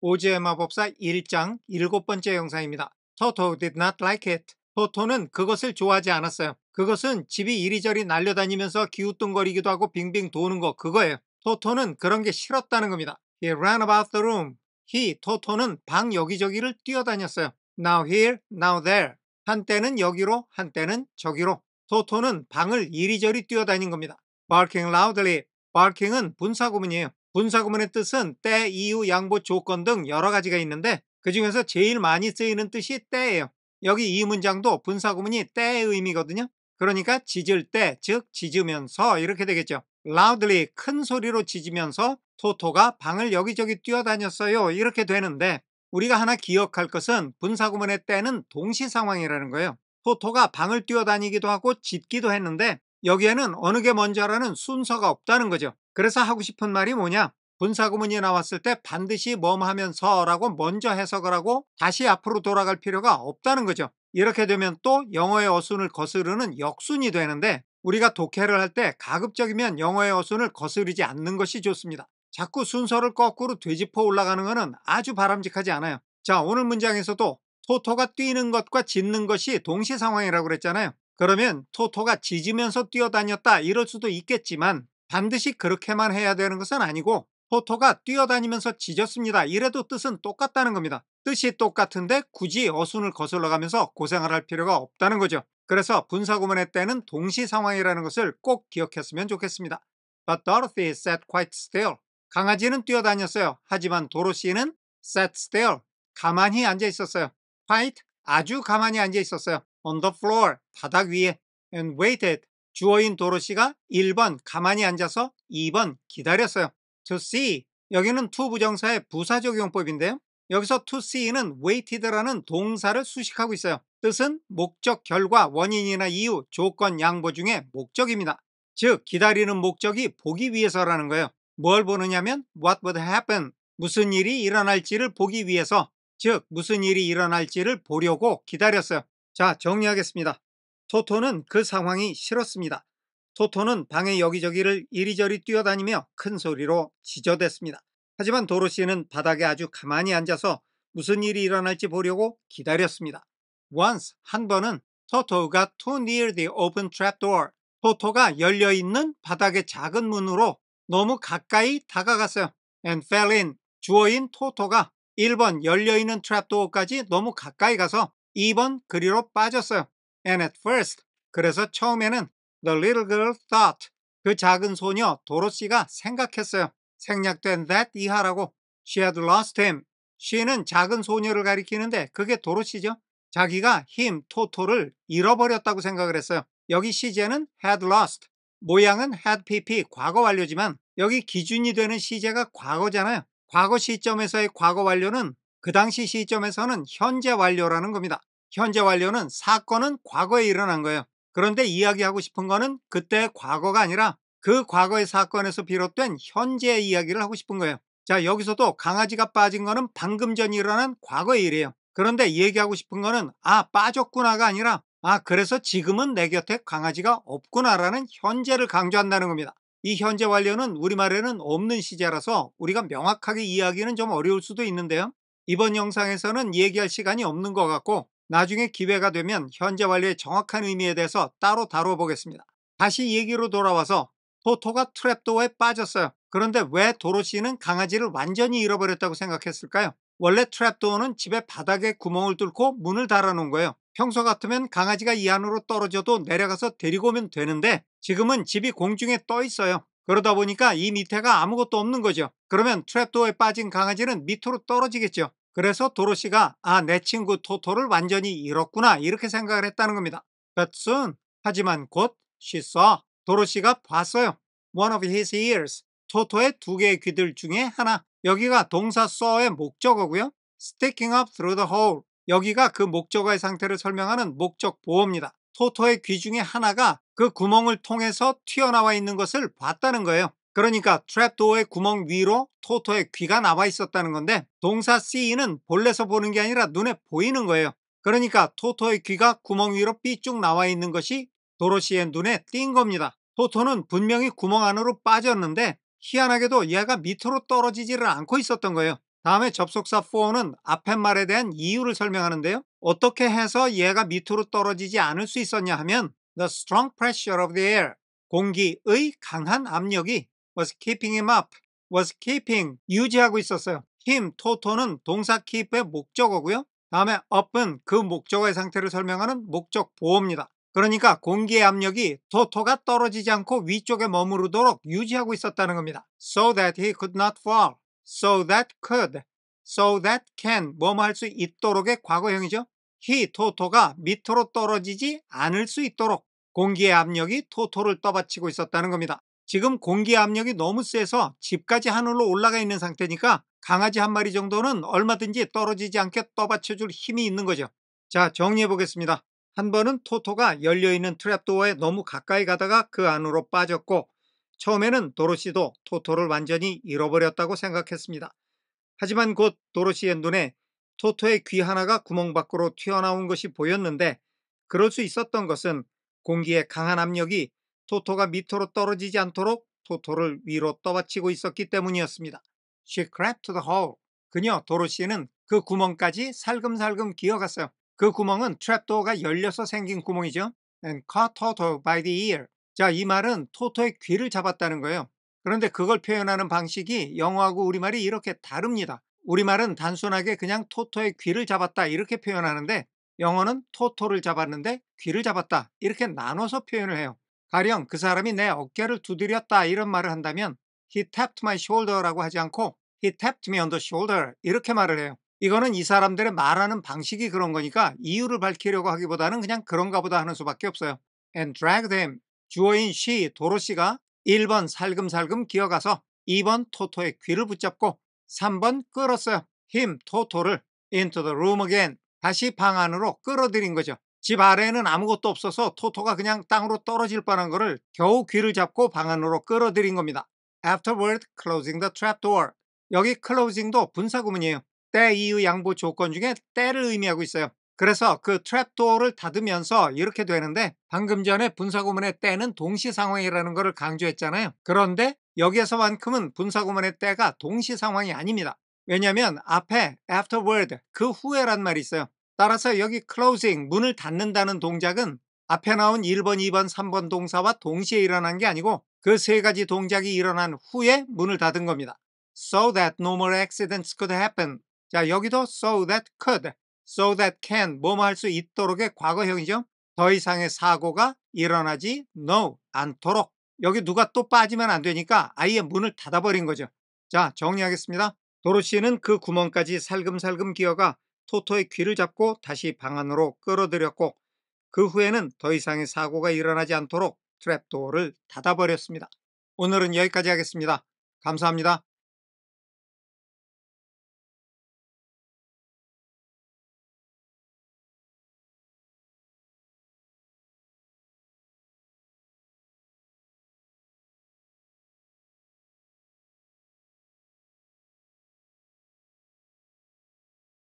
오즈의 마법사 1장 7 번째 영상입니다. 토토 did not like it. 토토는 그것을 좋아하지 않았어요. 그것은 집이 이리저리 날려다니면서 기웃뚱거리기도 하고 빙빙 도는 거 그거예요. 토토는 그런 게 싫었다는 겁니다. He ran about the room. He, 토토는 방 여기저기를 뛰어다녔어요. Now here, now there. 한때는 여기로, 한때는 저기로. 토토는 방을 이리저리 뛰어다닌 겁니다. Barking loudly. Barking은 분사구문이에요. 분사구문의 뜻은 때, 이유, 양보, 조건 등 여러 가지가 있는데 그 중에서 제일 많이 쓰이는 뜻이 때예요. 여기 이 문장도 분사구문이 때의 의미거든요. 그러니까 짖을 때, 즉 짖으면서 이렇게 되겠죠. loudly, 큰 소리로 짖으면서 토토가 방을 여기저기 뛰어다녔어요. 이렇게 되는데 우리가 하나 기억할 것은 분사구문의 때는 동시 상황이라는 거예요. 토토가 방을 뛰어다니기도 하고 짖기도 했는데 여기에는 어느 게 먼저라는 순서가 없다는 거죠. 그래서 하고 싶은 말이 뭐냐? 분사구문이 나왔을 때 반드시 뭐뭐 하면서 라고 먼저 해석을 하고 다시 앞으로 돌아갈 필요가 없다는 거죠. 이렇게 되면 또 영어의 어순을 거스르는 역순이 되는데 우리가 독해를 할 때 가급적이면 영어의 어순을 거스르지 않는 것이 좋습니다. 자꾸 순서를 거꾸로 되짚어 올라가는 것은 아주 바람직하지 않아요. 자 오늘 문장에서도 토토가 뛰는 것과 짖는 것이 동시 상황이라고 그랬잖아요. 그러면 토토가 짖으면서 뛰어다녔다 이럴 수도 있겠지만 반드시 그렇게만 해야 되는 것은 아니고 포토가 뛰어다니면서 지었습니다 이래도 뜻은 똑같다는 겁니다. 뜻이 똑같은데 굳이 어순을 거슬러 가면서 고생을 할 필요가 없다는 거죠. 그래서 분사구문의 때는 동시 상황이라는 것을 꼭 기억했으면 좋겠습니다. But Dorothy sat quite still. 강아지는 뛰어다녔어요. 하지만 도로시는 sat still. 가만히 앉아 있었어요. quite 아주 가만히 앉아 있었어요. on the floor 바닥 위에 and waited 주어인 도로시가 1번 가만히 앉아서 2번 기다렸어요. to see 여기는 to 부정사의 부사적용법인데요. 여기서 to see는 waited라는 동사를 수식하고 있어요. 뜻은 목적, 결과, 원인이나 이유, 조건, 양보 중에 목적입니다. 즉 기다리는 목적이 보기 위해서라는 거예요. 뭘 보느냐면 what would happen 무슨 일이 일어날지를 보기 위해서 즉 무슨 일이 일어날지를 보려고 기다렸어요. 자 정리하겠습니다. 토토는 그 상황이 싫었습니다. 토토는 방의 여기저기를 이리저리 뛰어다니며 큰 소리로 지저댔습니다. 하지만 도로시는 바닥에 아주 가만히 앉아서 무슨 일이 일어날지 보려고 기다렸습니다. once 한 번은 토토가 too near the open trapdoor 토토가 열려있는 바닥의 작은 문으로 너무 가까이 다가갔어요. and fell in 주어인 토토가 1번 열려있는 트랩도어까지 너무 가까이 가서 2번 그리로 빠졌어요. And at first, 그래서 처음에는 the little girl thought, 그 작은 소녀 도로시가 생각했어요. 생략된 that 이하라고 she had lost him. she는 작은 소녀를 가리키는데 그게 도로시죠. 자기가 him, 토토를 잃어버렸다고 생각을 했어요. 여기 시제는 had lost, 모양은 had pp 과거 완료지만 여기 기준이 되는 시제가 과거잖아요. 과거 시점에서의 과거 완료는 그 당시 시점에서는 현재 완료라는 겁니다. 현재 완료는 사건은 과거에 일어난 거예요. 그런데 이야기하고 싶은 거는 그때 과거가 아니라 그 과거의 사건에서 비롯된 현재의 이야기를 하고 싶은 거예요. 자 여기서도 강아지가 빠진 거는 방금 전 일어난 과거의 일이에요. 그런데 얘기하고 싶은 거는 아 빠졌구나가 아니라 아 그래서 지금은 내 곁에 강아지가 없구나라는 현재를 강조한다는 겁니다. 이 현재 완료는 우리말에는 없는 시제라서 우리가 명확하게 이야기는 좀 어려울 수도 있는데요. 이번 영상에서는 얘기할 시간이 없는 것 같고 나중에 기회가 되면 현재 완료의 정확한 의미에 대해서 따로 다뤄보겠습니다. 다시 얘기로 돌아와서 토토가 트랩도어에 빠졌어요. 그런데 왜 도로시는 강아지를 완전히 잃어버렸다고 생각했을까요? 원래 트랩도어는 집의 바닥에 구멍을 뚫고 문을 달아놓은 거예요. 평소 같으면 강아지가 이 안으로 떨어져도 내려가서 데리고 오면 되는데 지금은 집이 공중에 떠 있어요. 그러다 보니까 이 밑에가 아무것도 없는 거죠. 그러면 트랩도어에 빠진 강아지는 밑으로 떨어지겠죠. 그래서 도로시가 아 내 친구 토토를 완전히 잃었구나 이렇게 생각을 했다는 겁니다. But soon 하지만 곧 she saw 도로시가 봤어요. One of his ears 토토의 두 개의 귀들 중에 하나 여기가 동사 saw의 목적어고요. Sticking up through the hole 여기가 그 목적어의 상태를 설명하는 목적 보호입니다. 토토의 귀 중에 하나가 그 구멍을 통해서 튀어나와 있는 것을 봤다는 거예요. 그러니까 트랩도어의 구멍 위로 토토의 귀가 나와 있었다는 건데 동사 see는 볼에서 보는 게 아니라 눈에 보이는 거예요. 그러니까 토토의 귀가 구멍 위로 삐쭉 나와 있는 것이 도로시의 눈에 띈 겁니다. 토토는 분명히 구멍 안으로 빠졌는데 희한하게도 얘가 밑으로 떨어지지를 않고 있었던 거예요. 다음에 접속사 4는 앞의 말에 대한 이유를 설명하는데요. 어떻게 해서 얘가 밑으로 떨어지지 않을 수 있었냐 하면 The strong pressure of the air, 공기의 강한 압력이 was keeping him up, was keeping 유지하고 있었어요. him, 토토는 동사 keep의 목적어고요. 다음에 up은 그목적의 상태를 설명하는 목적 보호입니다. 그러니까 공기의 압력이 토토가 떨어지지 않고 위쪽에 머무르도록 유지하고 있었다는 겁니다. So that he could not fall. So that could. So that can. 뭐뭐 할 수 있도록의 과거형이죠. he, 토토가 밑으로 떨어지지 않을 수 있도록 공기의 압력이 토토를 떠받치고 있었다는 겁니다. 지금 공기 압력이 너무 세서 집까지 하늘로 올라가 있는 상태니까 강아지 한 마리 정도는 얼마든지 떨어지지 않게 떠받쳐줄 힘이 있는 거죠. 자 정리해 보겠습니다. 한 번은 토토가 열려있는 트랩도어에 너무 가까이 가다가 그 안으로 빠졌고 처음에는 도로시도 토토를 완전히 잃어버렸다고 생각했습니다. 하지만 곧 도로시의 눈에 토토의 귀 하나가 구멍 밖으로 튀어나온 것이 보였는데 그럴 수 있었던 것은 공기의 강한 압력이 토토가 밑으로 떨어지지 않도록 토토를 위로 떠받치고 있었기 때문이었습니다. She crept to the hole. 그녀 도로시는 그 구멍까지 살금살금 기어갔어요. 그 구멍은 트랩도어가 열려서 생긴 구멍이죠. And caught Toto by the ear. 자, 이 말은 토토의 귀를 잡았다는 거예요. 그런데 그걸 표현하는 방식이 영어하고 우리말이 이렇게 다릅니다. 우리말은 단순하게 그냥 토토의 귀를 잡았다 이렇게 표현하는데 영어는 토토를 잡았는데 귀를 잡았다 이렇게 나눠서 표현을 해요. 가령 그 사람이 내 어깨를 두드렸다 이런 말을 한다면 he tapped my shoulder라고 하지 않고 he tapped me on the shoulder 이렇게 말을 해요. 이거는 이 사람들의 말하는 방식이 그런 거니까 이유를 밝히려고 하기보다는 그냥 그런가 보다 하는 수밖에 없어요. and drag them 주어인 she 도로시가 1번 살금살금 기어가서 2번 토토의 귀를 붙잡고 3번 끌었어요. him 토토를 into the room again 다시 방 안으로 끌어들인 거죠. 집 아래에는 아무것도 없어서 토토가 그냥 땅으로 떨어질 뻔한 거를 겨우 귀를 잡고 방 안으로 끌어들인 겁니다. Afterward closing the trapdoor. 여기 closing도 분사구문이에요. 때 이유 양보 조건 중에 때를 의미하고 있어요. 그래서 그 트랩도어를 닫으면서 이렇게 되는데 방금 전에 분사구문의 때는 동시상황이라는 것을 강조했잖아요. 그런데 여기에서만큼은 분사구문의 때가 동시상황이 아닙니다. 왜냐하면 앞에 afterward 그 후에란 말이 있어요. 따라서 여기 closing 문을 닫는다는 동작은 앞에 나온 1번, 2번, 3번 동사와 동시에 일어난 게 아니고 그 세 가지 동작이 일어난 후에 문을 닫은 겁니다. So that no more accidents could happen. 자 여기도 so that could, so that can 뭐뭐 할 수 있도록의 과거형이죠. 더 이상의 사고가 일어나지 no 않도록 여기 누가 또 빠지면 안 되니까 아예 문을 닫아버린 거죠. 자 정리하겠습니다. 도로시는 그 구멍까지 살금살금 기어가 토토의 귀를 잡고 다시 방 안으로 끌어들였고 그 후에는 더 이상의 사고가 일어나지 않도록 트랩도어를 닫아버렸습니다. 오늘은 여기까지 하겠습니다. 감사합니다.